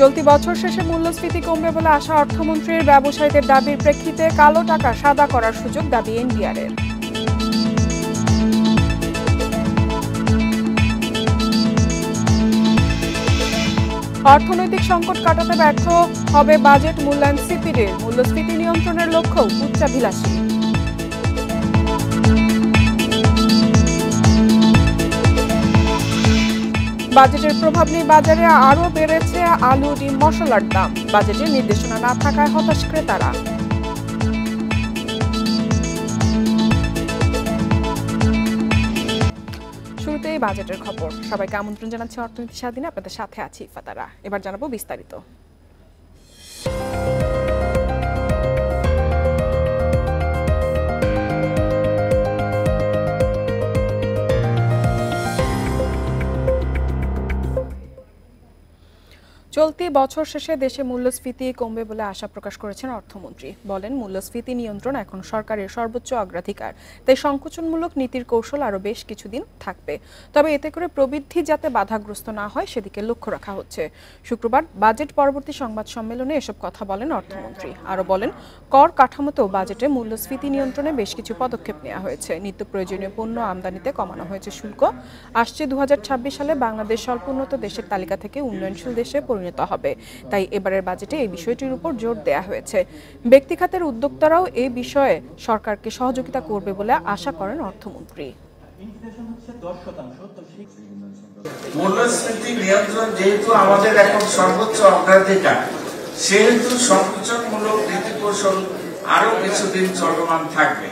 চলতি বছর শেষে মূল্যস্ফীতি কমবে বলে আশা অর্থমন্ত্রীর ব্যবসায়ীদের দাবির প্রেক্ষিতে কালো টাকা সাদা করার সুযোগ দাবি এনবিআরের অর্থনৈতিক সংকট কাটাতে ব্যর্থ হবে বাজেট মূল্যায়ন সিপিডির মূল্যস্ফীতি নিয়ন্ত্রণের লক্ষ্য উচ্চাভিলাষী বাজেটের প্রভাব নিয়ে বাজারে আরও বেড়েছে আলু ডিম মশলার দাম বাজেটের নির্দেশনা না থাকায় হতাশ ক্রেতারা শুরুতেই বাজেটের খবর সবাইকে আমন্ত্রণ জানাচ্ছি অর্থনীতি স্বাধীন আপনাদের সাথে আছি ফাতারা এবার জানাবো বিস্তারিত চলতি বছর শেষে দেশে মূল্যস্ফীতি কমবে বলে আশা প্রকাশ করেছেন অর্থমন্ত্রী বলেন মূল্যস্ফীতি নিয়ন্ত্রণ এখন সরকারের সর্বোচ্চ অগ্রাধিকার তাই সংকোচনমূলক নীতির কৌশল আরও বেশ কিছুদিন থাকবে তবে এতে করে প্রবৃদ্ধি যাতে বাধাগ্রস্ত না হয় সেদিকে লক্ষ্য রাখা হচ্ছে শুক্রবার বাজেট পরবর্তী সংবাদ সম্মেলনে এসব কথা বলেন অর্থমন্ত্রী আরও বলেন কর কাঠামোতেও বাজেটে মূল্যস্ফীতি নিয়ন্ত্রণে বেশ কিছু পদক্ষেপ নেওয়া হয়েছে নিত্য প্রয়োজনীয় পণ্য আমদানিতে কমানো হয়েছে শুল্ক আসছে দু সালে বাংলাদেশ স্বল্পোন্নত দেশের তালিকা থেকে উন্নয়নশীল দেশে পরিণত পরিণত হবে তাই এবারের বাজেটে এই বিষয়টির উপর জোর দেয়া হয়েছে ব্যক্তি খাতের উদ্যোক্তারাও এ বিষয়ে সরকারকে সহযোগিতা করবে বলে আশা করেন অর্থমন্ত্রী মূল্যস্ফীতি নিয়ন্ত্রণ যেহেতু আমাদের এখন সর্বোচ্চ অগ্রাধিকার সেহেতু সংকোচনমূলক নীতি কৌশল আরো কিছুদিন চলমান থাকবে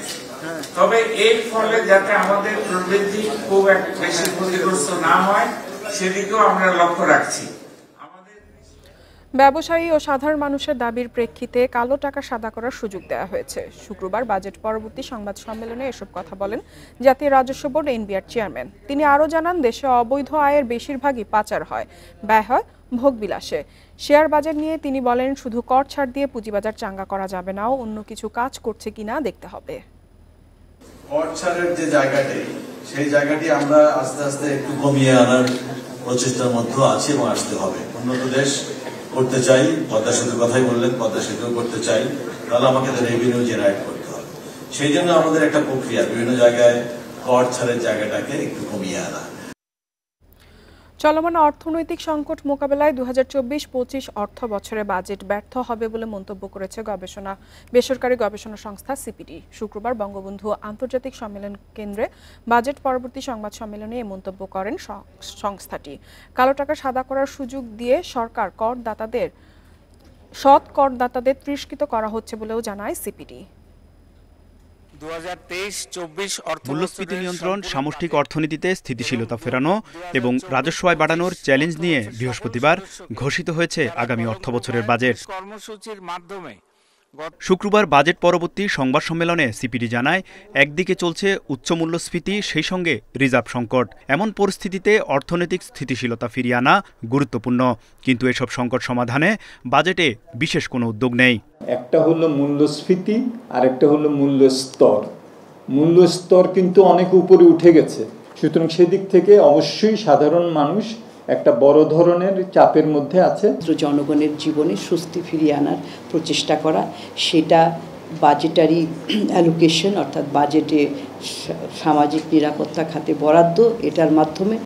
তবে এর ফলে যাতে আমাদের প্রবৃদ্ধি খুব বেশি ক্ষতিগ্রস্ত না হয় সেদিকেও আমরা লক্ষ্য রাখছি ব্যবসায়ী ও সাধারণ মানুষের দাবির প্রেক্ষিতে কালো টাকা সাদা করার সুযোগ দেওয়া হয়েছে শুক্রবার বাজেট পরবর্তী সংবাদ সম্মেলনে এসব কথা বলেন জাতীয় রাজস্ব বোর্ড এনবিআর চেয়ারম্যান তিনি আরও জানান দেশে অবৈধ আয়ের বেশিরভাগই পাচার হয় ব্যয় হয় ভোগবিলাসে শেয়ার বাজার নিয়ে তিনি বলেন শুধু কর ছাড় দিয়ে পুঁজিবাজার চাঙ্গা করা যাবে না অন্য কিছু কাজ করছে কিনা দেখতে হবে কর ছাড়ের যে জায়গাটি সেই জায়গাটি আমরা আস্তে আস্তে একটু কমিয়ে আনার প্রচেষ্টার মধ্যে আছে এবং আসতে হবে উন্নত দেশ করতে চাই পদ্মা সেতুর কথাই বললেন পদ্মা সেতু করতে চাই তাহলে আমাকে রেভিনিউ জেনারেট করতে হবে সেই জন্য আমাদের একটা প্রক্রিয়া বিভিন্ন জায়গায় কর ছাড়ের জায়গাটাকে একটু কমিয়ে আনা চলমান অর্থনৈতিক সংকট মোকাবেলায় দু হাজার চব্বিশ পঁচিশ অর্থ বছরে বাজেট ব্যর্থ হবে বলে মন্তব্য করেছে গবেষণা বেসরকারি গবেষণা সংস্থা সিপিডি শুক্রবার বঙ্গবন্ধু আন্তর্জাতিক সম্মেলন কেন্দ্রে বাজেট পরবর্তী সংবাদ সম্মেলনে এ মন্তব্য করেন সংস্থাটি কালো টাকা সাদা করার সুযোগ দিয়ে সরকার করদাতাদের সৎ করদাতাদের তৃষ্কৃত করা হচ্ছে বলেও জানায় সিপিডি মূল্যস্ফীতি নিয়ন্ত্রণ সামষ্টিক অর্থনীতিতে স্থিতিশীলতা ফেরানো এবং রাজস্ব আয় বাড়ানোর চ্যালেঞ্জ নিয়ে বৃহস্পতিবার ঘোষিত হয়েছে আগামী অর্থবছরের বাজেট কর্মসূচির মাধ্যমে শুক্রবার বাজেট পরবর্তী সংবাদ সম্মেলনে সিপিডি জানায় একদিকে চলছে উচ্চ মূল্যস্ফীতি সেই সঙ্গে রিজার্ভ সংকট এমন পরিস্থিতিতে অর্থনৈতিক স্থিতিশীলতা ফিরিয়ে আনা গুরুত্বপূর্ণ কিন্তু এসব সংকট সমাধানে বাজেটে বিশেষ কোনো উদ্যোগ নেই একটা হলো মূল্যস্ফীতি আর একটা হলো মূল্য স্তর মূল্য স্তর কিন্তু অনেক উপরে উঠে গেছে সুতরাং সেদিক থেকে অবশ্যই সাধারণ মানুষ একটা বড় ধরনের চাপের মধ্যে আছে জনগণের জীবনে স্বস্তি ফিরিয়ে আনার প্রচেষ্টা করা সেটা বাজেটারি অ্যালোকেশন অর্থাৎ বাজেটে সামাজিক নিরাপত্তা খাতে বরাদ্দ এটার মাধ্যমে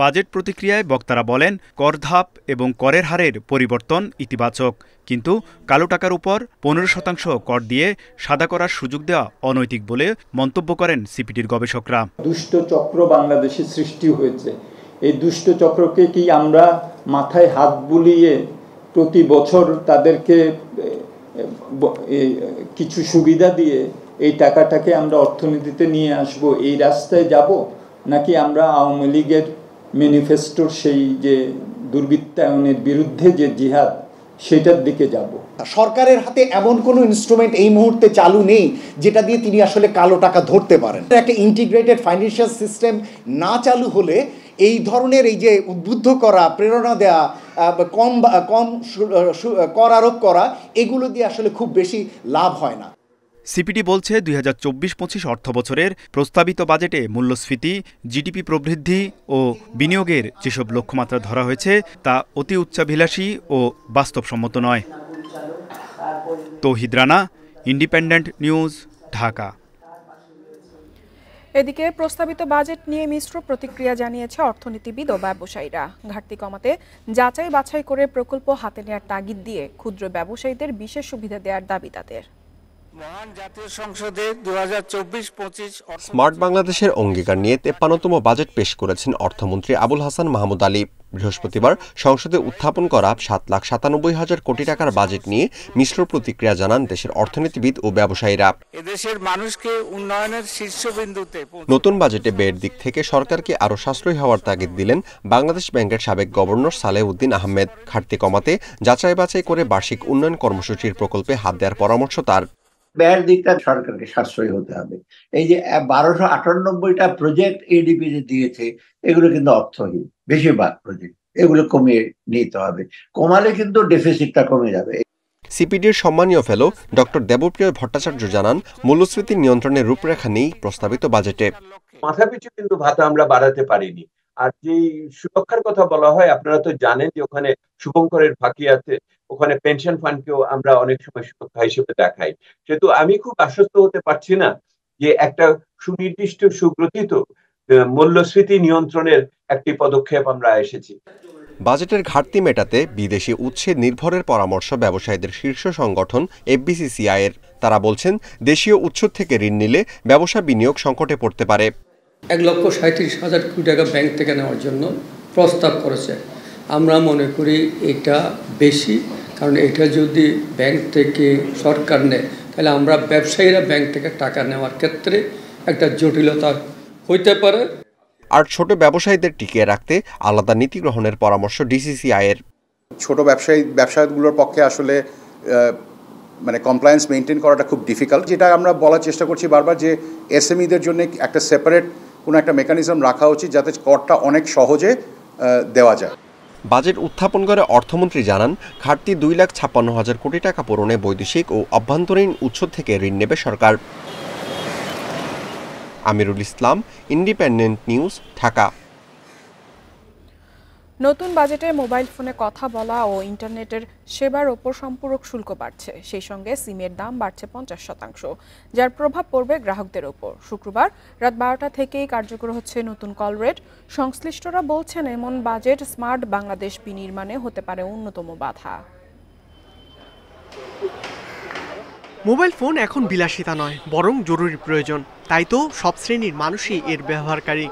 বাজেট প্রতিক্রিয়ায় বক্তারা বলেন করধাপ এবং করের হারের পরিবর্তন ইতিবাচক কিন্তু কালো টাকার উপর পনেরো শতাংশ কর দিয়ে সাদা করার সুযোগ দেওয়া অনৈতিক বলে মন্তব্য করেন সিপিটির গবেষকরা দুষ্ট চক্র বাংলাদেশে সৃষ্টি হয়েছে এই দুষ্ট চক্রকে কি আমরা মাথায় হাত বুলিয়ে প্রতি বছর তাদেরকে কিছু সুবিধা দিয়ে এই টাকাটাকে আমরা অর্থনীতিতে নিয়ে আসব এই রাস্তায় যাব নাকি আমরা আওয়ামী লীগের ম্যানিফেস্টোর সেই যে দুর্বৃত্তায়নের বিরুদ্ধে যে জিহাদ সেটার দিকে যাব সরকারের হাতে এমন কোনো ইনস্ট্রুমেন্ট এই মুহূর্তে চালু নেই যেটা দিয়ে তিনি আসলে কালো টাকা ধরতে পারেন একটা ইন্টিগ্রেটেড ফাইন্যান্সিয়াল সিস্টেম না চালু হলে এই ধরনের এই যে উদ্বুদ্ধ করা প্রেরণা দেয়া কম কম কর আরোপ করা এগুলো দিয়ে আসলে খুব বেশি লাভ হয় না সিপিটি বলছে দুই হাজার চব্বিশ পঁচিশ অর্থ বছরের প্রস্তাবিত বাজেটে মূল্যস্ফীতি জিডিপি প্রবৃদ্ধি ও বিনিয়োগের যেসব লক্ষ্যমাত্রা ধরা হয়েছে তা অতি উচ্চাভিলাষী ও বাস্তবসম্মত নয় তৌহিদ রানা ইন্ডিপেন্ডেন্ট নিউজ ঢাকা এদিকে প্রস্তাবিত বাজেট নিয়ে মিশ্র প্রতিক্রিয়া জানিয়েছে অর্থনীতিবিদ ও ব্যবসায়ীরা ঘাটতি কমাতে যাচাই বাছাই করে প্রকল্প হাতে নেয়ার তাগিদ দিয়ে ক্ষুদ্র ব্যবসায়ীদের বিশেষ সুবিধা দেওয়ার দাবি তাদের স্মার্ট বাংলাদেশের অঙ্গীকার নিয়ে তেপ্পান্নতম বাজেট পেশ করেছেন অর্থমন্ত্রী আবুল হাসান মাহমুদ আলী বৃহস্পতিবার সংসদে উত্থাপন করা সাত লাখ সাতানব্বই হাজার কোটি টাকার বাজেট নিয়ে মিশ্র প্রতিক্রিয়া জানান দেশের অর্থনীতিবিদ ও ব্যবসায়ীরা এদেশের মানুষকে উন্নয়নের শীর্ষবিন্দুতে নতুন বাজেটে ব্যয়ের দিক থেকে সরকারকে আরও সাশ্রয়ী হওয়ার তাগিদ দিলেন বাংলাদেশ ব্যাংকের সাবেক গভর্নর সালেউদ্দিন আহমেদ ঘাটতি কমাতে যাচাই বাছাই করে বার্ষিক উন্নয়ন কর্মসূচির প্রকল্পে হাত দেওয়ার পরামর্শ তার ব্যয়ের দিকটা সরকারকে সাশ্রয় হতে হবে এই যে বারোশো আটানব্বইটা প্রজেক্ট এডিপি যে দিয়েছে এগুলো কিন্তু অর্থহীন বেশিরভাগ প্রজেক্ট এগুলো কমিয়ে নিতে হবে কমালে কিন্তু ডেফিসিটটা কমে যাবে সিপিডির সম্মানীয় ফেলো ডক্টর দেবপ্রিয় ভট্টাচার্য জানান মূল্যস্ফীতি নিয়ন্ত্রণের রূপরেখা নেই প্রস্তাবিত বাজেটে মাথাপিছু কিন্তু ভাতা আমরা বাড়াতে পারিনি আর যে সুরক্ষার কথা বলা হয় আপনারা তো জানেন যে ওখানে শুভঙ্করের ফাঁকি আছে ওখানে পেনশন ফান্ডকেও আমরা অনেক সময় সুরক্ষা হিসেবে দেখাই সেহেতু আমি খুব আশ্বস্ত হতে পারছি না যে একটা সুনির্দিষ্ট সুগ্রথিত মূল্যস্ফীতি নিয়ন্ত্রণের একটি পদক্ষেপ আমরা এসেছি বাজেটের ঘাটতি মেটাতে বিদেশি উৎসে নির্ভরের পরামর্শ ব্যবসায়ীদের শীর্ষ সংগঠন এফবিসিসিআই এর তারা বলছেন দেশীয় উৎস থেকে ঋণ নিলে ব্যবসা বিনিয়োগ সংকটে পড়তে পারে এক লক্ষ সাঁত্রিশ হাজার কোটি টাকা ব্যাংক থেকে নেওয়ার জন্য প্রস্তাব করেছে আমরা মনে করি এটা বেশি কারণ এটা যদি ব্যাংক থেকে সরকার নেয় তাহলে আমরা ব্যবসায়ীরা ব্যাংক থেকে টাকা নেওয়ার ক্ষেত্রে একটা জটিলতা হইতে পারে আর ছোট ব্যবসায়ীদের টিকিয়ে রাখতে আলাদা নীতি গ্রহণের পরামর্শ ডিসিসিআই এর ছোট ব্যবসায়ী ব্যবসাগুলোর পক্ষে আসলে মানে কমপ্লায়েন্স মেনটেন করাটা খুব ডিফিকাল্ট যেটা আমরা বলার চেষ্টা করছি বারবার যে এস ইদের জন্য একটা সেপারেট কোনো একটা মেকানিজম রাখা উচিত যাতে করটা অনেক সহজে দেওয়া যায় বাজেট উত্থাপন করে অর্থমন্ত্রী জানান ঘাটতি দুই লাখ ছাপ্পান্ন হাজার কোটি টাকা পূরণে বৈদেশিক ও অভ্যন্তরীণ উৎস থেকে ঋণ নেবে সরকার আমিরুল ইসলাম ইন্ডিপেন্ডেন্ট নিউজ ঢাকা নতুন বাজেটে মোবাইল ফোনে কথা বলা ও ইন্টারনেটের সেবার ওপর সম্পূরক শুল্ক বাড়ছে সেই সঙ্গে সিমের দাম বাড়ছে পঞ্চাশ শতাংশ যার প্রভাব পড়বে গ্রাহকদের ওপর শুক্রবার রাত বারোটা থেকেই কার্যকর হচ্ছে নতুন কল রেট সংশ্লিষ্টরা বলছেন এমন বাজেট স্মার্ট বাংলাদেশ বিনির্মাণে হতে পারে অন্যতম বাধা মোবাইল ফোন এখন বিলাসিতা নয় বরং জরুরি প্রয়োজন তাই তো সব শ্রেণীর মানুষই এর ব্যবহারকারী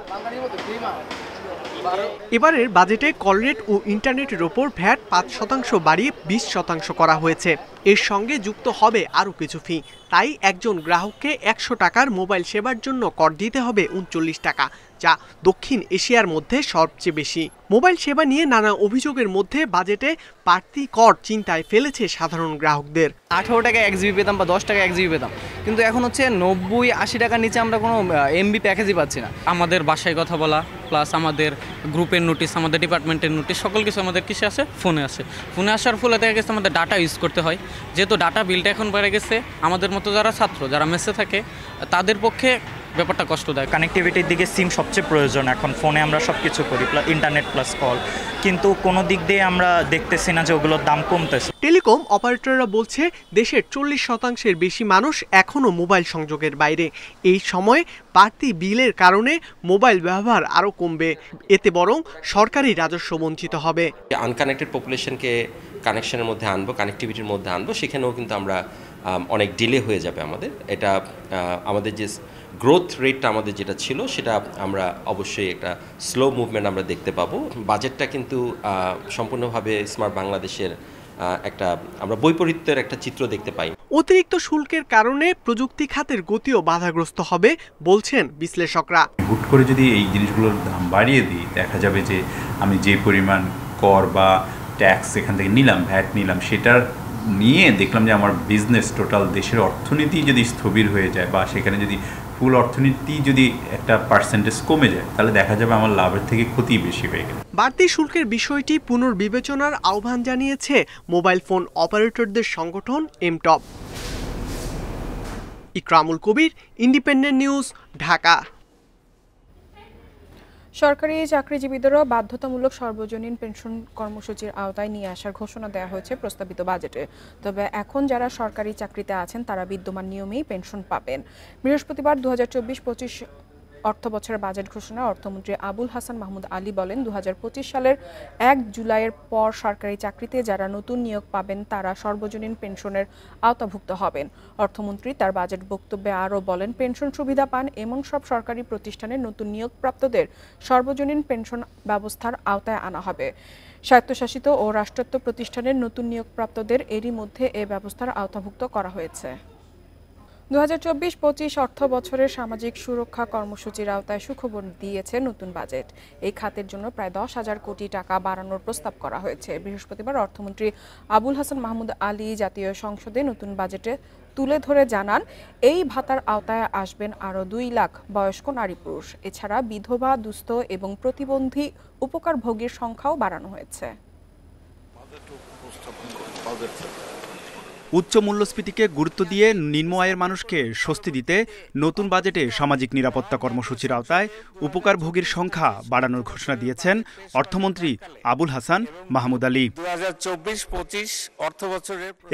এবারের বাজেটে কলনেট ও ইন্টারনেটের ওপর ভ্যাট পাঁচ শতাংশ বাড়িয়ে বিশ শতাংশ করা হয়েছে এর সঙ্গে যুক্ত হবে আরও কিছু ফি তাই একজন গ্রাহককে একশো টাকার মোবাইল সেবার জন্য কর দিতে হবে উনচল্লিশ টাকা যা দক্ষিণ এশিয়ার মধ্যে সবচেয়ে বেশি মোবাইল সেবা নিয়ে নানা অভিযোগের মধ্যে বাজেটে বাড়তি কর চিন্তায় ফেলেছে সাধারণ গ্রাহকদের আঠারো টাকা এক জিবি পেতাম বা দশ টাকা এক জিবি পেতাম কিন্তু এখন হচ্ছে নব্বই আশি টাকার নিচে আমরা কোনো এমবি প্যাকেজই পাচ্ছি না আমাদের বাসায় কথা বলা প্লাস আমাদের গ্রুপের নোটিশ আমাদের ডিপার্টমেন্টের নোটিশ সকল কিছু আমাদের কিসে আসে ফোনে আসে ফোনে আসার ফলে দেখা গেছে আমাদের ডাটা ইউজ করতে হয় যেহেতু ডাটা বিলটা এখন বেড়ে গেছে আমাদের মতো যারা ছাত্র যারা মেসে থাকে তাদের পক্ষে ব্যাপারটা কষ্টদায়ক কানেক্টিভিটির দিকে সিম সবচেয়ে প্রয়োজন এখন ফোনে আমরা সব কিছু করি ইন্টারনেট প্লাস কল কিন্তু কোনো দিক দিয়ে আমরা দেখতেছি না যে ওগুলোর দাম কমতেছে টেলিকম অপারেটররা বলছে দেশের চল্লিশ শতাংশের বেশি মানুষ এখনও মোবাইল সংযোগের বাইরে এই সময় বাড়তি বিলের কারণে মোবাইল ব্যবহার আরও কমবে এতে বরং সরকারি রাজস্ব বঞ্চিত হবে আনকানেক্টেড পপুলেশনকে কানেকশনের মধ্যে আনবো কানেক্টিভিটির মধ্যে আনবো সেখানেও কিন্তু আমরা অনেক ডিলে হয়ে যাবে আমাদের এটা আমাদের যে গ্রোথ রেটটা আমাদের যেটা ছিল সেটা আমরা অবশ্যই একটা স্লো মুভমেন্ট আমরা দেখতে পাবো বাজেটটা কিন্তু সম্পূর্ণভাবে স্মার্ট বাংলাদেশের একটা আমরা বৈপরীত্যের একটা চিত্র দেখতে পাই অতিরিক্ত শুল্কের কারণে প্রযুক্তি খাতের গতিও বাধাগ্রস্ত হবে বলছেন বিশ্লেষকরা হুট করে যদি এই জিনিসগুলোর দাম বাড়িয়ে দিই দেখা যাবে যে আমি যে পরিমাণ কর বা ট্যাক্স এখান থেকে নিলাম ভ্যাট নিলাম সেটার নিয়ে দেখলাম যে আমার বিজনেস টোটাল দেশের অর্থনীতি যদি স্থবির হয়ে যায় বা সেখানে যদি স্কুল অর্থনীতি যদি একটা পার্সেন্টেজ কমে যায় তাহলে দেখা যাবে আমার লাভের থেকে ক্ষতি বেশি হয়ে গেল বাড়তি শুল্কের বিষয়টি পুনর্বিবেচনার আহ্বান জানিয়েছে মোবাইল ফোন অপারেটরদের সংগঠন AMTOB Ikramul Kabir independent news Dhaka সরকারি চাকরিজীবীদেরও বাধ্যতামূলক সর্বজনীন পেনশন কর্মসূচির আওতায় নিয়ে আসার ঘোষণা দেওয়া হয়েছে প্রস্তাবিত বাজেটে তবে এখন যারা সরকারি চাকরিতে আছেন তারা বিদ্যমান নিয়মেই পেনশন পাবেন বৃহস্পতিবার দু হাজার চব্বিশ পঁচিশ অর্থ বছরের বাজেট ঘোষণা অর্থমন্ত্রী আবুল হাসান মাহমুদ আলী বলেন দু সালের এক জুলাইয়ের পর সরকারি চাকরিতে যারা নতুন নিয়োগ পাবেন তারা সর্বজনীন পেনশনের আওতাভুক্ত হবেন অর্থমন্ত্রী তার বাজেট বক্তব্যে আরও বলেন পেনশন সুবিধা পান এমন সব সরকারি প্রতিষ্ঠানের নতুন নিয়োগপ্রাপ্তদের সর্বজনীন পেনশন ব্যবস্থার আওতায় আনা হবে স্বায়ত্তশাসিত ও রাষ্ট্রত্ব প্রতিষ্ঠানের নতুন নিয়োগপ্রাপ্তদের এরই মধ্যে এ ব্যবস্থার আওতাভুক্ত করা হয়েছে দু হাজার চব্বিশ পঁচিশ অর্থ বছরের সামাজিক সুরক্ষা কর্মসূচির আওতায় সুখবর দিয়েছে নতুন বাজেট এই খাতের জন্য প্রায় দশ হাজার কোটি টাকা বাড়ানোর প্রস্তাব করা হয়েছে বৃহস্পতিবার অর্থমন্ত্রী আবুল হাসান মাহমুদ আলী জাতীয় সংসদে নতুন বাজেটে তুলে ধরে জানান এই ভাতার আওতায় আসবেন আরও দুই লাখ বয়স্ক নারী পুরুষ এছাড়া বিধবা দুস্থ এবং প্রতিবন্ধী ভোগীর সংখ্যাও বাড়ানো হয়েছে উচ্চ মূল্যস্ফীতিকে গুরুত্ব দিয়ে নিম্ন আয়ের মানুষকে স্বস্তি দিতে নতুন বাজেটে সামাজিক নিরাপত্তা কর্মসূচির আওতায় উপকারভোগীর সংখ্যা বাড়ানোর ঘোষণা দিয়েছেন অর্থমন্ত্রী আবুল হাসান মাহমুদ আলী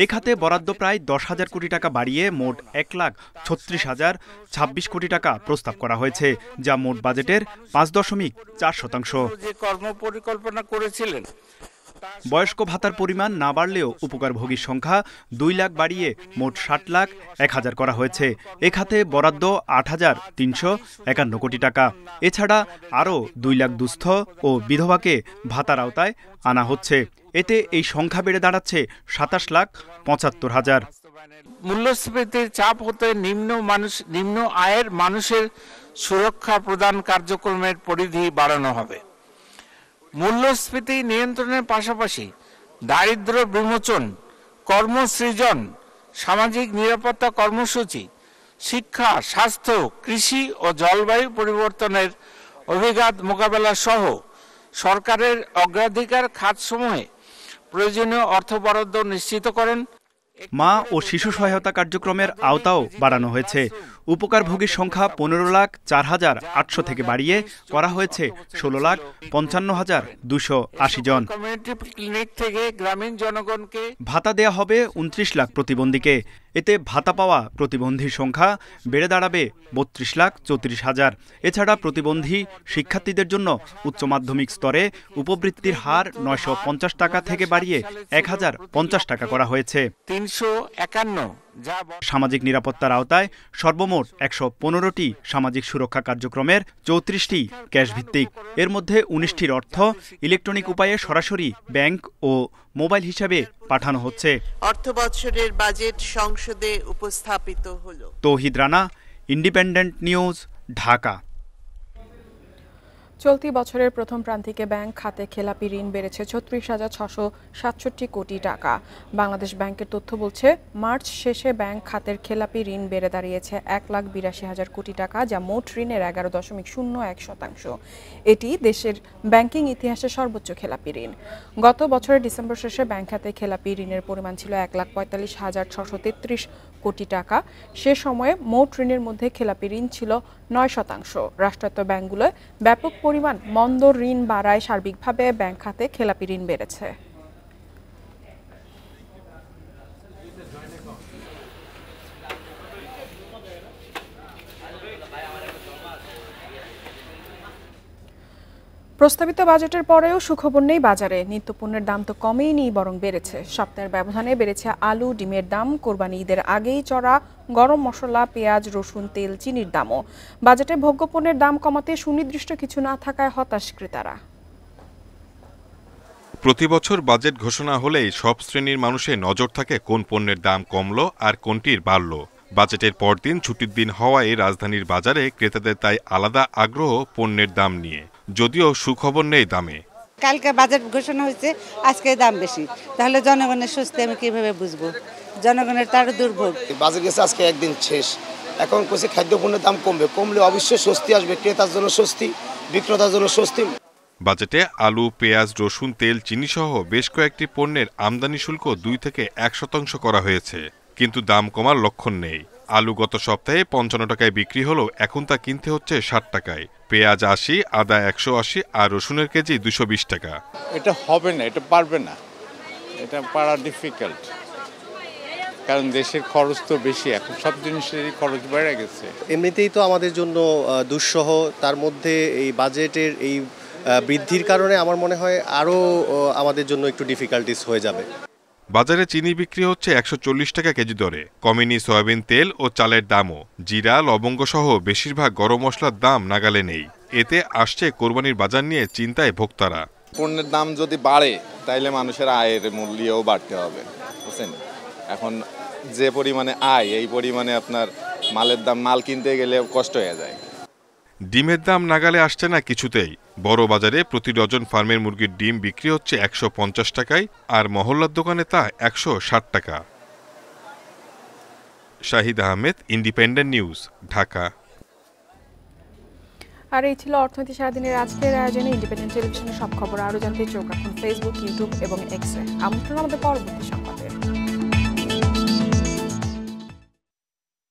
এ খাতে বরাদ্দ প্রায় দশ হাজার কোটি টাকা বাড়িয়ে মোট এক লাখ ছত্রিশ হাজার ছাব্বিশ কোটি টাকা প্রস্তাব করা হয়েছে যা মোট বাজেটের পাঁচ দশমিক চার শতাংশ কর্মপরিকল্পনা করেছিলেন বয়স্ক ভাতার পরিমাণ না বাড়লেও উপকারভোগীর সংখ্যা দুই লাখ বাড়িয়ে মোট ষাট লাখ এক হাজার করা হয়েছে এ খাতে বরাদ্দ আট হাজার তিনশো একান্ন কোটি টাকা এছাড়া আরও দুই লাখ দুস্থ ও বিধবাকে ভাতার আওতায় আনা হচ্ছে এতে এই সংখ্যা বেড়ে দাঁড়াচ্ছে সাতাশ লাখ পঁচাত্তর হাজার মূল্যস্ফীতির চাপ হতে নিম্ন মানুষ নিম্ন আয়ের মানুষের সুরক্ষা প্রদান কার্যক্রমের পরিধি বাড়ানো হবে মূল্যস্ফীতি নিয়ন্ত্রণের পাশাপাশি দারিদ্র বিমোচন কর্মসৃজন সামাজিক নিরাপত্তা কর্মসূচি শিক্ষা স্বাস্থ্য কৃষি ও জলবায়ু পরিবর্তনের অভিঘাত মোকাবেলা সহ সরকারের অগ্রাধিকার খাতসমূহে প্রয়োজনীয় অর্থ বরাদ্দ নিশ্চিত করেন মা ও শিশু সহায়তা কার্যক্রমের আওতাও বাড়ানো হয়েছে উপকারভোগীর সংখ্যা পনেরো লাখ চার হাজার আটশো থেকে বাড়িয়ে করা হয়েছে ষোলো লাখ পঞ্চান্ন হাজার দুশো আশি জন থেকে গ্রামীণ জনগণকে ভাতা দেয়া হবে উনত্রিশ লাখ প্রতিবন্ধীকে এতে ভাতা পাওয়া প্রতিবন্ধীর সংখ্যা বেড়ে দাঁড়াবে বত্রিশ লাখ চৌত্রিশ হাজার এছাড়া প্রতিবন্ধী শিক্ষার্থীদের জন্য উচ্চ মাধ্যমিক স্তরে উপবৃত্তির হার নয়শো পঞ্চাশ টাকা থেকে বাড়িয়ে এক হাজার পঞ্চাশ টাকা করা হয়েছে তিনশো একান্ন সামাজিক নিরাপত্তার আওতায় সর্বমোট একশো পনেরোটি সামাজিক সুরক্ষা কার্যক্রমের চৌত্রিশটি ক্যাশভিত্তিক এর মধ্যে উনিশটির অর্থ ইলেকট্রনিক উপায়ে সরাসরি ব্যাংক ও মোবাইল হিসাবে পাঠানো হচ্ছে অর্থ বছরের বাজেট সংসদে উপস্থাপিত হলো তৌহিদ রানা ইন্ডিপেন্ডেন্ট নিউজ ঢাকা চলতি বছরের প্রথম প্রান্তিকে ব্যাংক খাতে খেলাপি ঋণ বেড়েছে ছত্রিশ হাজার ছশো সাতষট্টি কোটি টাকা বাংলাদেশ ব্যাংকের তথ্য বলছে মার্চ শেষে ব্যাংক খাতের খেলাপি ঋণ বেড়ে দাঁড়িয়েছে এক লাখ বিরাশি হাজার কোটি টাকা যা মোট ঋণের এগারো দশমিক শূন্য এক শতাংশ এটি দেশের ব্যাংকিং ইতিহাসে সর্বোচ্চ খেলাপি ঋণ গত বছরের ডিসেম্বর শেষে ব্যাংক খাতে খেলাপি ঋণের পরিমাণ ছিল এক লাখ পঁয়তাল্লিশ হাজার ছশো তেত্রিশ কোটি টাকা সে সময়ে মোট ঋণের মধ্যে খেলাপি ঋণ ছিল নয় শতাংশ রাষ্ট্রায়ত্ত ব্যাংকগুলোয় ব্যাপক পরিমাণ মন্দ ঋণ বাড়ায় সার্বিকভাবে ব্যাংক খাতে খেলাপি ঋণ বেড়েছে প্রস্তাবিত বাজেটের পরেও সুখবর নেই বাজারে নিত্যপণ্যের দাম তো কমেই নেই বরং বেড়েছে সপ্তাহের ব্যবধানে বেড়েছে আলু ডিমের দাম কোরবানি ঈদের আগেই চড়া গরম মশলা পেঁয়াজ রসুন তেল চিনির দামও বাজেটে ভোগ্যপণ্যের দাম কমাতে সুনির্দিষ্ট কিছু না থাকায় হতাশ ক্রেতারা প্রতি বছর বাজেট ঘোষণা হলেই সব শ্রেণীর মানুষের নজর থাকে কোন পণ্যের দাম কমলো আর কোনটির বাড়ল বাজেটের পরদিন ছুটির দিন হওয়ায় রাজধানীর বাজারে ক্রেতাদের তাই আলাদা আগ্রহ পণ্যের দাম নিয়ে যদিও সুখবর নেই দামে কালকে বাজেট ঘোষণা হয়েছে আজকে দাম বেশি তাহলে জনগণের স্বস্তি আমি কিভাবে বুঝবো জনগণের তার দুর্ভোগ বাজার গেছে আজকে একদিন শেষ এখন কোসে খাদ্যপণ্যের দাম কমবে কমলে অবশ্যই স্বস্তি আসবে ক্রেতার জন্য স্বস্তি বিক্রেতার জন্য স্বস্তি বাজেটে আলু পেঁয়াজ রসুন তেল চিনি সহ বেশ কয়েকটি পণ্যের আমদানি শুল্ক দুই থেকে এক শতাংশ করা হয়েছে কিন্তু দাম কমার লক্ষণ নেই আলু গত সপ্তাহে পঞ্চান্ন টাকায় বিক্রি হলেও এখন তা কিনতে হচ্ছে ষাট টাকায় পেঁয়াজ আশি আদা একশো আশি আর রসুনের কেজি দুশো বিশ টাকা এটা হবে না এটা পারবে না এটা পারা ডিফিকাল্ট কারণ দেশের খরচ তো বেশি এখন সব জিনিসেরই খরচ বেড়ে গেছে এমনিতেই তো আমাদের জন্য দুঃসহ তার মধ্যে এই বাজেটের এই বৃদ্ধির কারণে আমার মনে হয় আরও আমাদের জন্য একটু ডিফিকাল্টিস হয়ে যাবে বাজারে চিনি বিক্রি হচ্ছে একশো টাকা কেজি দরে কমেনি সয়াবিন তেল ও চালের দামও জিরা লবঙ্গ সহ বেশিরভাগ গরম মশলার দাম নাগালে নেই এতে আসছে কোরবানির বাজার নিয়ে চিন্তায় ভোক্তারা পণ্যের দাম যদি বাড়ে তাইলে মানুষের আয়ের মূল্যও বাড়তে হবে বুঝছেন এখন যে পরিমাণে আয় এই পরিমাণে আপনার মালের দাম মাল কিনতে গেলে কষ্ট হয়ে যায় ডিমের দাম নাগালে আসছে না কিছুতেই বড় বাজারে প্রতি ডজন ফার্মের মুরগির ডিম বিক্রি হচ্ছে একশো টাকায় আর মহল্লার দোকানে তা একশো টাকা শাহিদ আহমেদ ইন্ডিপেন্ডেন্ট নিউজ ঢাকা আর এই ছিল অর্থনীতি সারাদিনের আজকের আয়োজনে ইন্ডিপেন্ডেন্ট টেলিভিশনের সব খবর আরও জানতে চোখ রাখুন ফেসবুক ইউটিউব এবং এক্সে আমন্ত্রণ আমাদের পরবর্তী সংবাদের